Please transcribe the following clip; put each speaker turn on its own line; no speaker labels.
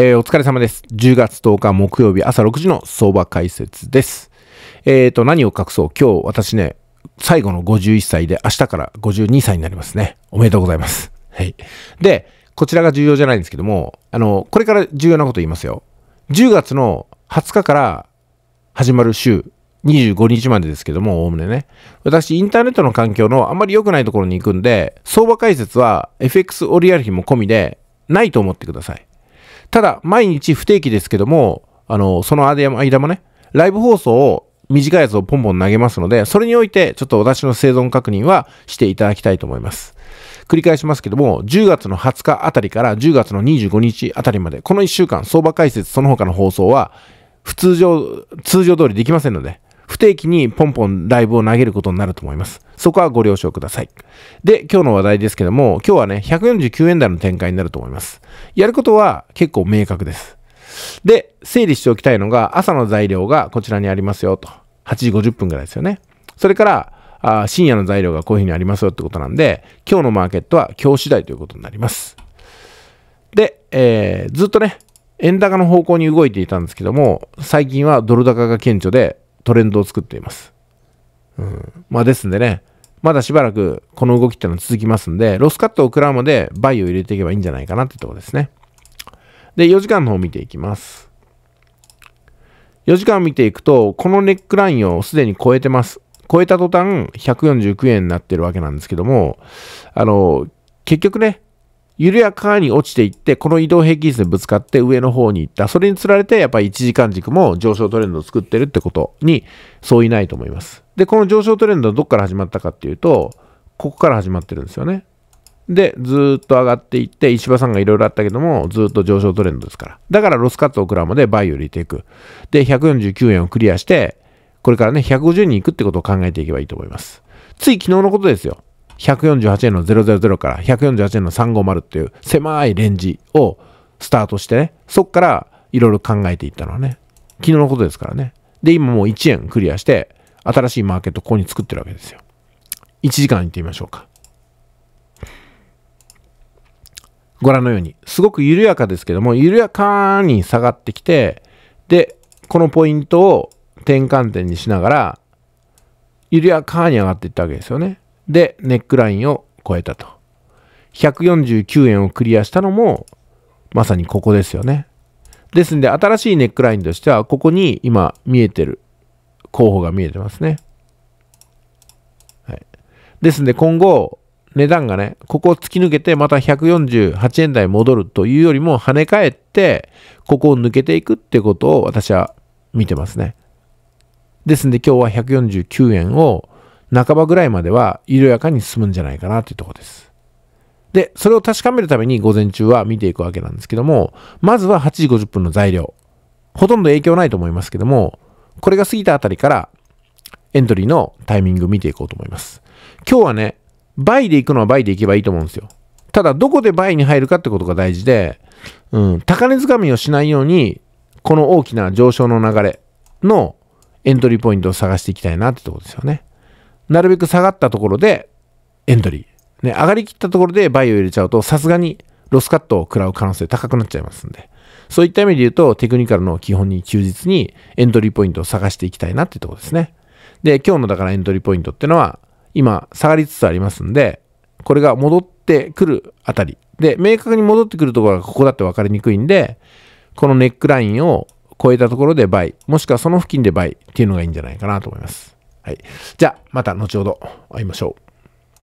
えー、お疲れ様です。10月10日木曜日朝6時の相場解説です。えっ、ー、と、何を隠そう。今日私ね、最後の51歳で明日から52歳になりますね。おめでとうございます。はい。で、こちらが重要じゃないんですけども、あの、これから重要なこと言いますよ。10月の20日から始まる週、25日までですけども、おおむねね。私、インターネットの環境のあんまり良くないところに行くんで、相場解説は FX 折り合い費も込みで、ないと思ってください。ただ、毎日不定期ですけども、あの、その間もね、ライブ放送を短いやつをポンポン投げますので、それにおいてちょっと私の生存確認はしていただきたいと思います。繰り返しますけども、10月の20日あたりから10月の25日あたりまで、この1週間、相場解説その他の放送は、普通常、通常通りできませんので、不定期にポンポンライブを投げることになると思います。そこはご了承ください。で、今日の話題ですけども、今日はね、149円台の展開になると思います。やることは結構明確です。で、整理しておきたいのが、朝の材料がこちらにありますよと。8時50分ぐらいですよね。それから、あ深夜の材料がこういうふうにありますよってことなんで、今日のマーケットは今日次第ということになります。で、えー、ずっとね、円高の方向に動いていたんですけども、最近はドル高が顕著で、トレンドを作っています。うん。まあですんでね、まだしばらくこの動きっていうのは続きますんで、ロスカットを食らうまでバイを入れていけばいいんじゃないかなってとこですね。で、4時間の方を見ていきます。4時間見ていくと、このネックラインをすでに超えてます。超えた途端、149円になってるわけなんですけども、あの、結局ね、緩やかに落ちていって、この移動平均線ぶつかって上の方に行った。それにつられて、やっぱり1時間軸も上昇トレンドを作ってるってことに相違ないと思います。で、この上昇トレンドはどこから始まったかっていうと、ここから始まってるんですよね。で、ずっと上がっていって、石破さんがいろいろあったけども、ずっと上昇トレンドですから。だからロスカットを食らうまでバイをれていく。で、149円をクリアして、これからね、150円に行くってことを考えていけばいいと思います。つい昨日のことですよ。148円の000から148円の350っていう狭いレンジをスタートしてね、そっからいろいろ考えていったのはね、昨日のことですからね。で、今もう1円クリアして、新しいマーケットここに作ってるわけですよ。1時間行ってみましょうか。ご覧のように、すごく緩やかですけども、緩やかに下がってきて、で、このポイントを転換点にしながら、緩やかに上がっていったわけですよね。で、ネックラインを超えたと。149円をクリアしたのも、まさにここですよね。ですんで、新しいネックラインとしては、ここに今見えてる、候補が見えてますね。はい、ですんで、今後、値段がね、ここを突き抜けて、また148円台戻るというよりも、跳ね返って、ここを抜けていくってことを私は見てますね。ですんで、今日は149円を半ばぐらいまでは緩やかに進むんじゃないかなというとこです。で、それを確かめるために午前中は見ていくわけなんですけども、まずは8時50分の材料。ほとんど影響ないと思いますけども、これが過ぎたあたりからエントリーのタイミング見ていこうと思います。今日はね、倍で行くのは倍で行けばいいと思うんですよ。ただ、どこで倍に入るかってことが大事で、うん、高値掴みをしないように、この大きな上昇の流れのエントリーポイントを探していきたいなってとこですよね。なるべく下がったところでエントリー。ね、上がりきったところでバイを入れちゃうと、さすがにロスカットを食らう可能性高くなっちゃいますんで。そういった意味で言うと、テクニカルの基本に休日にエントリーポイントを探していきたいなってところですね。で、今日のだからエントリーポイントってのは、今、下がりつつありますんで、これが戻ってくるあたり。で、明確に戻ってくるところがここだって分かりにくいんで、このネックラインを超えたところで倍、もしくはその付近で倍っていうのがいいんじゃないかなと思います。はい。じゃあ、また後ほど会いましょう。